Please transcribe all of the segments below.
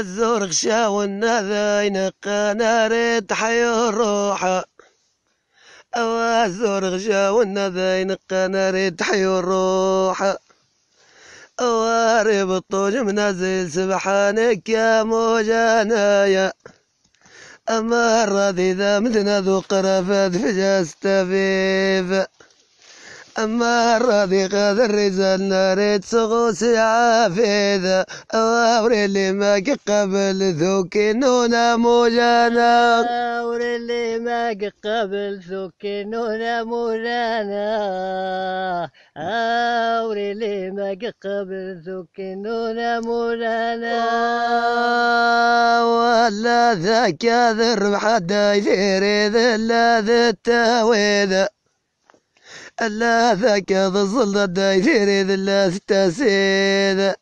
الزور غشا والنذا ينقى ناري تحيا الروح الزور غشا والنذا ينقى ناري تحيا الروح واري بالطوج منزل سبحانك يا موجانايا أما الراضي ذا مثنى ذو قرفات فجاست أما الراضي غادر رزان ريت صغوسي عافيدا أوري اللي ما قبل ذوكي نونا مولانا أوري اللي ما قبل ذوكي نونا مولانا أوري اللي ما قبل ذوكي نونا مولانا ولا ذاك ذر محدا يدير ذلا ذا التاويذا ألا ذاك ظل الدايثير ذلا ستاسيد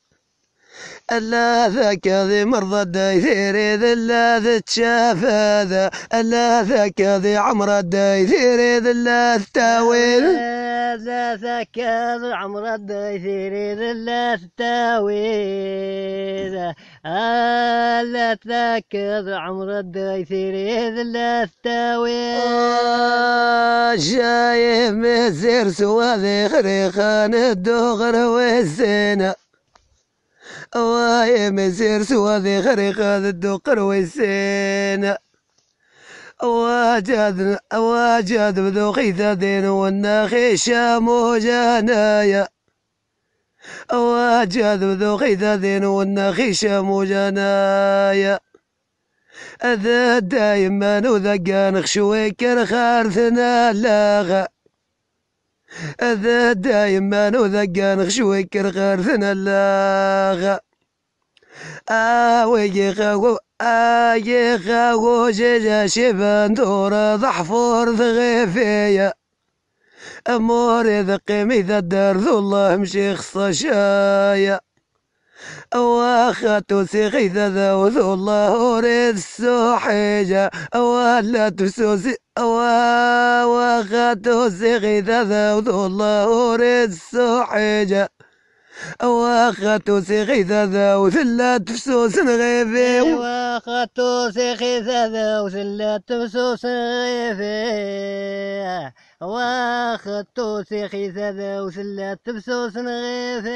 ألا ذاك ذي مرضى الدايثير ذلا تشاف هذا ألا ذاك ذي عمر الدايثير ذلا تاويل لا سكر عمر الدايثيرين لا تاويل لا سكر عمر الدايثيرين لا تاويل جاي مزير سوالي خريخان الدغر والزينة واي مزير سوالي خريخان الدغر والزينة واجد واجد بذوقي ثدين والنخيشة مجانايا واجد بذوقي ثدين والناخي شامو جنايا ذا دايما وذقان نخشوي كان خارثنا لاغا ذا دايما وذقان نخشوي كان خارثنا لاغا آه ويجي آيخا شبان دور ضحفور ذغيفية أمور ذقيم إذا الدار ذو الله مشي خصا شايا واخا توسيغي ذا ذو ذو الله أريد السوحيجة ولا تسوسي واخا توسيغي ذا ذو وذو الله أريد السوحيجة واخاتو سي غيثاذا وزلا تفسوس غيفي واخاتو سي غيثاذا وزلا تفسوس غيفي واخاتو سي غيثاذا وزلا تفسوس غيفي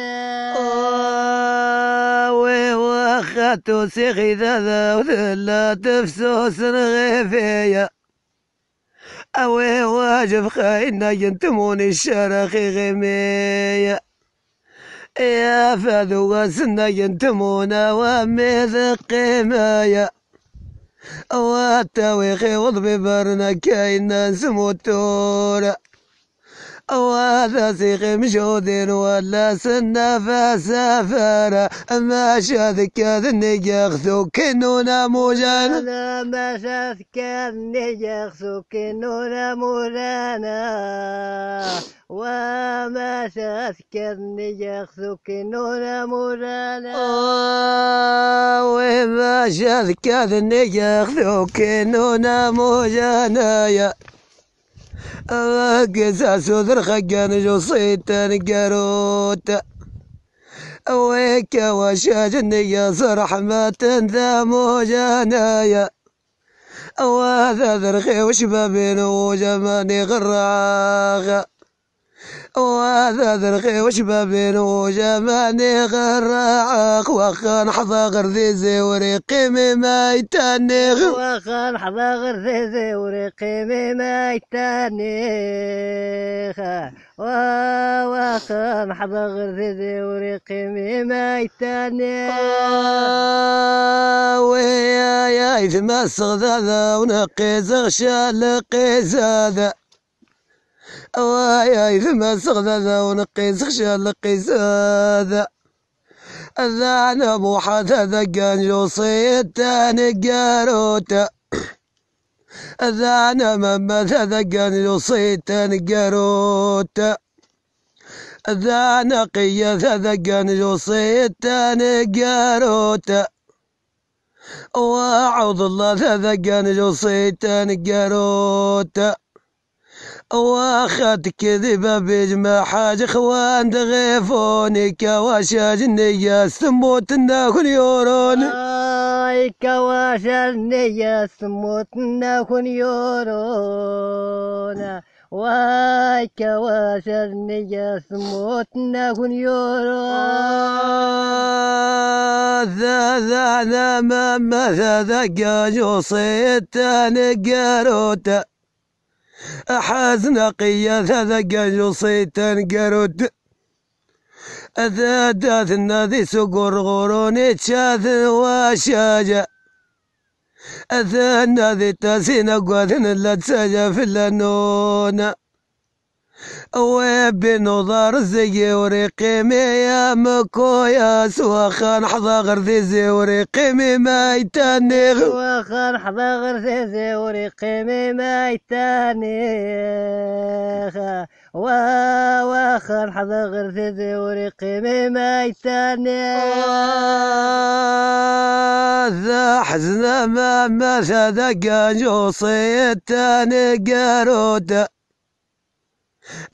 وي آه، واخاتو سي غيثاذا وزلا تفسوس غيفي أوي آه، واجب خاينا ينتموني الشرخي غيمي يا فادو غسنا ينتمونا وميثق مايا واتويخي وضبي برنا كاينا سموتورا ولا سيخ مجهود ولا سنة فسافر ما شاذك ذني يخذو كنونا موجانا ما شاذك ذني يخذو كنونا مولانا وما تذكرني يخذو نور مولانا وما تذكرني يخذو نور مولانا كيسا سودر خجان جو صيتان أويك ويك وشاجني صرح ما تنذا موجانايا أواذا ذرخي وشبابين وجماني غراغا وهذا ذرقي وشبابين وجماني غرع واخا نحظى غير ذي زي وريقي ما يتاني واخا نحظى غير ذي زي وريقي ما يتاني واخا نحظى غير ذي زي وريقي ما يتاني ويا يا يثما الصغذاذا ونقيز غشا لقيز هذا أوايا ثم ذا ونقيس خشى لقيس هذا أذا أنا محاد هذا كان جوصيت تاني قاروتا أذا أنا ممات هذا كان جوصيت تاني قاروتا أذا أنا قياس هذا كان جوصيت تاني قاروتا وأعوذ الله هذا كان جوصيت تاني قاروتا واخا تكذب بجمع حاج اخوان تغيفوني كواشاج النية سموت ناكل يورون اي كواش النية سموت ناكل يورون واي كواشر نجاس موتنا كنيورا ذا ذا ذا ما ما ذا ذا قاجو صيتا نقاروتا أحازنا قيا ذا قالوا قرد أذاد أذادات ذي سقر غروني تشاث واشاجا أذانا ذي تاسينا قواثنا لا تساجا في اللانونا وبين نظر زي ورقمي يا مكوياس واخا نحظى غير ذي زي مي ما يتانيغ واخا نحظى غير ذي زي مي ما يتانيغ واخا نحظى غير ذي زي ورقمي ما يتانيغ ذا حزنا ما ما هذا كان جوصي تاني قاروت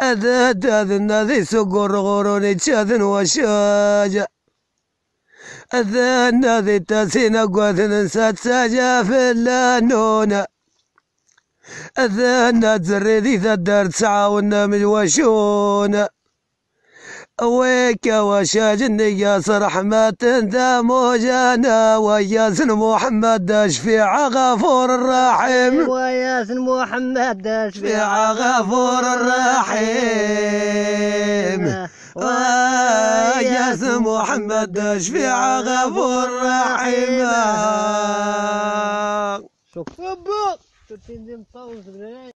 أذا تاذن ذي سقر غوروني تشاذن وشاجة أذن ذي تاسين قوثن انسات ساجة في اللانونة أذن تزري ذا ثدر تعاون من وشونة ويك صرح ما رحمة ذا ويا وياسن محمد شفيع غفور الرحيم أيوة، وياسن محمد شفيع غفور الرحيم وياسن محمد شفيع غفور الرحيم آه. شكرا